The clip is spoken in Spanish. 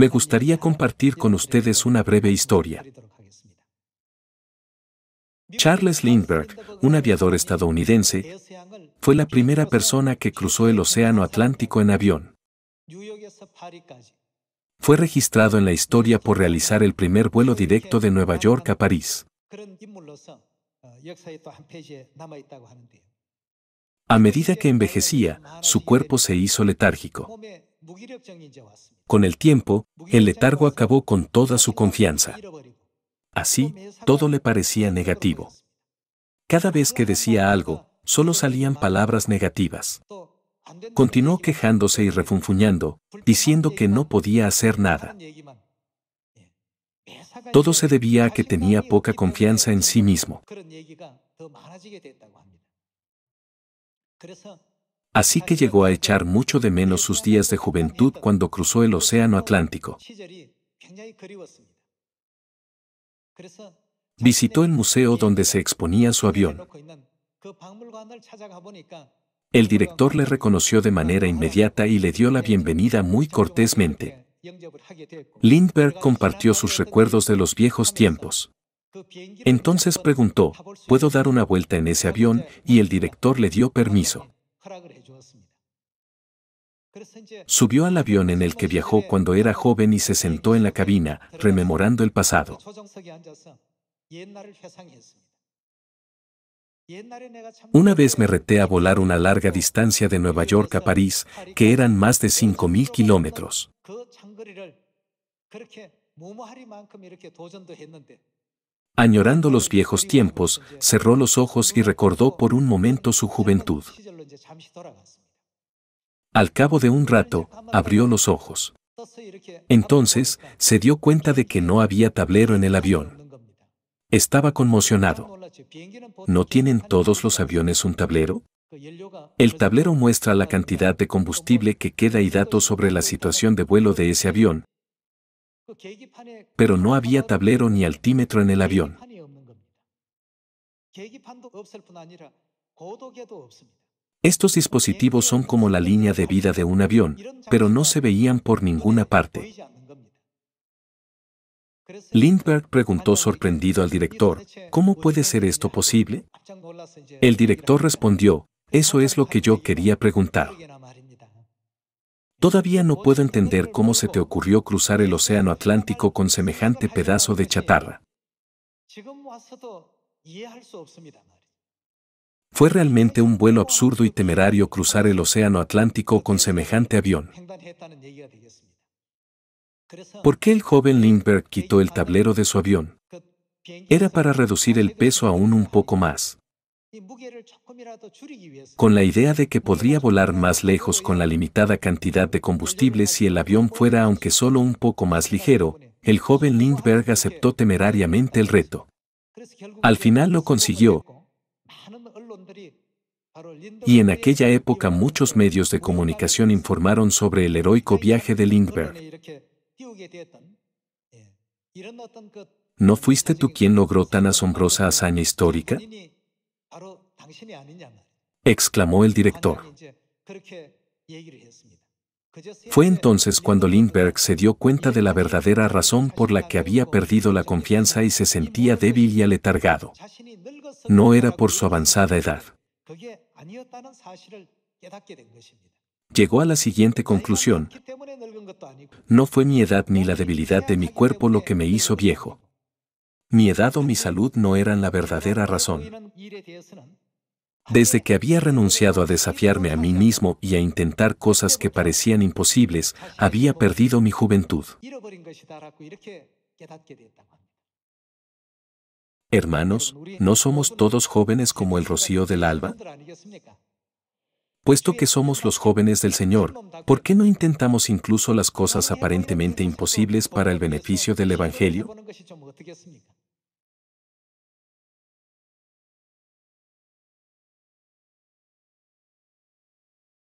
me gustaría compartir con ustedes una breve historia. Charles Lindbergh, un aviador estadounidense, fue la primera persona que cruzó el Océano Atlántico en avión. Fue registrado en la historia por realizar el primer vuelo directo de Nueva York a París. A medida que envejecía, su cuerpo se hizo letárgico. Con el tiempo, el letargo acabó con toda su confianza. Así, todo le parecía negativo. Cada vez que decía algo, solo salían palabras negativas. Continuó quejándose y refunfuñando, diciendo que no podía hacer nada. Todo se debía a que tenía poca confianza en sí mismo. Así que llegó a echar mucho de menos sus días de juventud cuando cruzó el Océano Atlántico. Visitó el museo donde se exponía su avión. El director le reconoció de manera inmediata y le dio la bienvenida muy cortésmente. Lindbergh compartió sus recuerdos de los viejos tiempos. Entonces preguntó, ¿puedo dar una vuelta en ese avión? Y el director le dio permiso. Subió al avión en el que viajó cuando era joven y se sentó en la cabina, rememorando el pasado. Una vez me reté a volar una larga distancia de Nueva York a París, que eran más de 5.000 kilómetros. Añorando los viejos tiempos, cerró los ojos y recordó por un momento su juventud. Al cabo de un rato, abrió los ojos. Entonces, se dio cuenta de que no había tablero en el avión. Estaba conmocionado. ¿No tienen todos los aviones un tablero? El tablero muestra la cantidad de combustible que queda y datos sobre la situación de vuelo de ese avión. Pero no había tablero ni altímetro en el avión. Estos dispositivos son como la línea de vida de un avión, pero no se veían por ninguna parte. Lindbergh preguntó sorprendido al director, ¿cómo puede ser esto posible? El director respondió, eso es lo que yo quería preguntar. Todavía no puedo entender cómo se te ocurrió cruzar el Océano Atlántico con semejante pedazo de chatarra. Fue realmente un vuelo absurdo y temerario cruzar el Océano Atlántico con semejante avión. ¿Por qué el joven Lindbergh quitó el tablero de su avión? Era para reducir el peso aún un poco más. Con la idea de que podría volar más lejos con la limitada cantidad de combustible si el avión fuera aunque solo un poco más ligero, el joven Lindbergh aceptó temerariamente el reto. Al final lo consiguió, y en aquella época muchos medios de comunicación informaron sobre el heroico viaje de Lindbergh. ¿No fuiste tú quien logró tan asombrosa hazaña histórica? exclamó el director. Fue entonces cuando Lindbergh se dio cuenta de la verdadera razón por la que había perdido la confianza y se sentía débil y aletargado no era por su avanzada edad. Llegó a la siguiente conclusión. No fue mi edad ni la debilidad de mi cuerpo lo que me hizo viejo. Mi edad o mi salud no eran la verdadera razón. Desde que había renunciado a desafiarme a mí mismo y a intentar cosas que parecían imposibles, había perdido mi juventud. Hermanos, ¿no somos todos jóvenes como el rocío del alba? Puesto que somos los jóvenes del Señor, ¿por qué no intentamos incluso las cosas aparentemente imposibles para el beneficio del Evangelio?